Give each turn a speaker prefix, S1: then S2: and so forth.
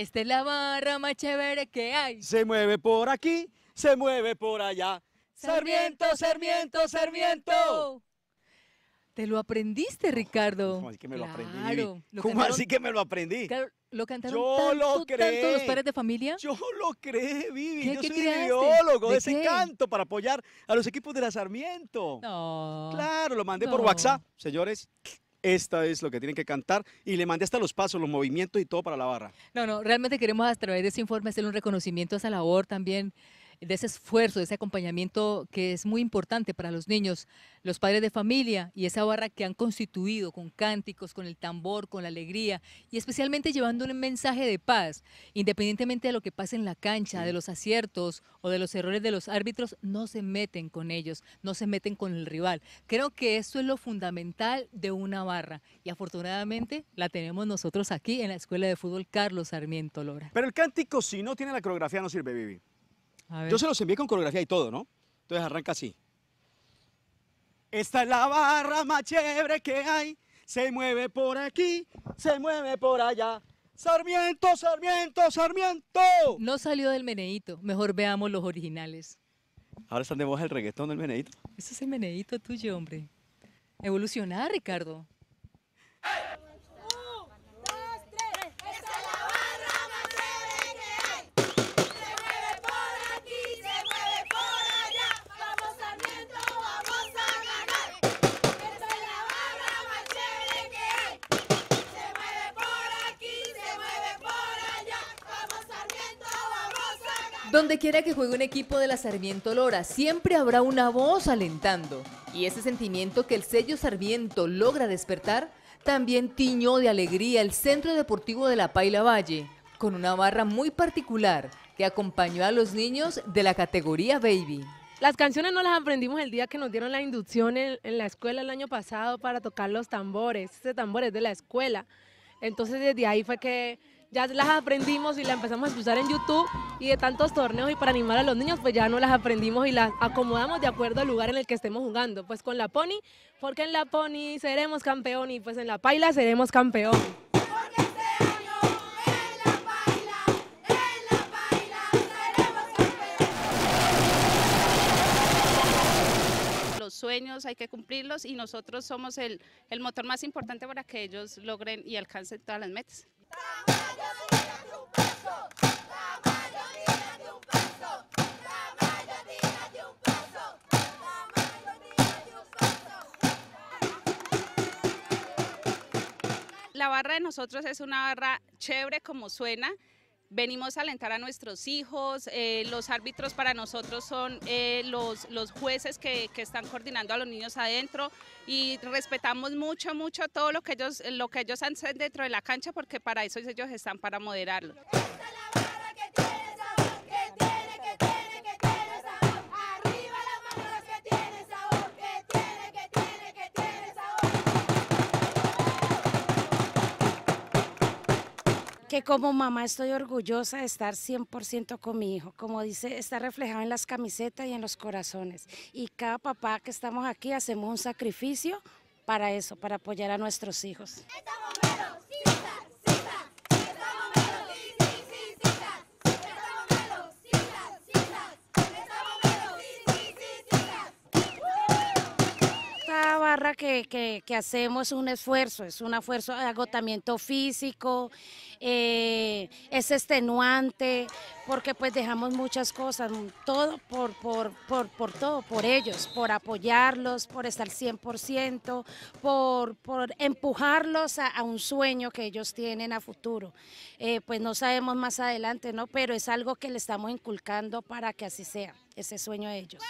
S1: Esta es la barra más chévere que hay. Se mueve por aquí, se mueve por allá. Sarmiento, Sarmiento, Sarmiento. Te lo aprendiste, Ricardo. ¿Cómo así que me lo aprendí? ¿Cómo así que me lo aprendí? Claro, lo cantaron yo lo los padres de familia. Yo lo creé, Vivi. yo soy biólogo de, ese
S2: canto para apoyar a los equipos de la Sarmiento. Claro, lo mandé por WhatsApp, señores esta es lo que tienen que cantar y le mandé hasta los pasos, los movimientos y todo para la barra.
S1: No, no, realmente queremos a través de ese informe hacer un reconocimiento a esa labor también de ese esfuerzo, de ese acompañamiento que es muy importante para los niños, los padres de familia y esa barra que han constituido con cánticos, con el tambor, con la alegría y especialmente llevando un mensaje de paz, independientemente de lo que pase en la cancha, de los aciertos o de los errores de los árbitros, no se meten con ellos, no se meten con el rival. Creo que eso es lo fundamental de una barra y afortunadamente la tenemos nosotros aquí en la Escuela de Fútbol Carlos Sarmiento Lora.
S2: Pero el cántico si no tiene la coreografía no sirve, Vivi. Yo se los envié con coreografía y todo, ¿no? Entonces arranca así. Esta es la barra más chévere
S1: que hay. Se mueve por aquí, se mueve por allá. Sarmiento, Sarmiento, Sarmiento. No salió del meneíto. Mejor veamos los originales.
S2: Ahora están de moda el reggaetón del meneíto.
S1: Ese es el meneito tuyo, hombre. Evolucionada, Ricardo. Donde quiera que juegue un equipo de la Sarmiento Lora, siempre habrá una voz alentando. Y ese sentimiento que el sello Sarmiento logra despertar, también tiñó de alegría el Centro Deportivo de la Paila Valle, con una barra muy particular que acompañó a los niños de la categoría Baby.
S3: Las canciones no las aprendimos el día que nos dieron la inducción en, en la escuela el año pasado para tocar los tambores, ese tambor es de la escuela. Entonces desde ahí fue que ya las aprendimos y las empezamos a usar en YouTube y de tantos torneos y para animar a los niños, pues ya no las aprendimos y las acomodamos de acuerdo al lugar en el que estemos jugando. Pues con la Pony, porque en la Pony seremos campeón y pues en la Paila seremos campeón.
S4: Los sueños, hay que cumplirlos y nosotros somos el, el, motor más importante para que ellos logren y alcancen todas las metas. la barra de nosotros es una barra chévere como suena. Venimos a alentar a nuestros hijos, eh, los árbitros para nosotros son eh, los, jueces que, están coordinando a los niños adentro y respetamos mucho, mucho todo lo que ellos, lo que ellos hacen dentro de la cancha porque para eso ellos están para moderarlo.
S5: que como mamá estoy orgullosa de estar 100% con mi hijo. Como dice, está reflejado en las camisetas y en los corazones. Y cada papá que estamos aquí hacemos un sacrificio para eso, para apoyar a nuestros hijos. que, hacemos un esfuerzo, es un esfuerzo de agotamiento físico, eh, es extenuante, porque pues dejamos muchas cosas, todo por, por, por, por todo, por ellos, por apoyarlos, por estar 100%, por, por empujarlos a, un sueño que ellos tienen a futuro. Eh, pues no sabemos más adelante, ¿no? Pero es algo que le estamos inculcando para que así sea, ese sueño de ellos.